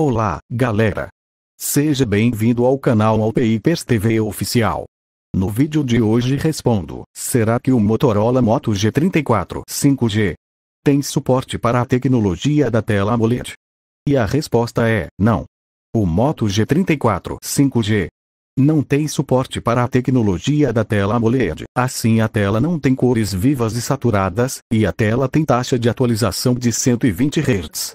Olá, galera! Seja bem-vindo ao canal Alpipers TV Oficial. No vídeo de hoje respondo, será que o Motorola Moto G34 5G tem suporte para a tecnologia da tela AMOLED? E a resposta é, não. O Moto G34 5G não tem suporte para a tecnologia da tela AMOLED, assim a tela não tem cores vivas e saturadas, e a tela tem taxa de atualização de 120 Hz.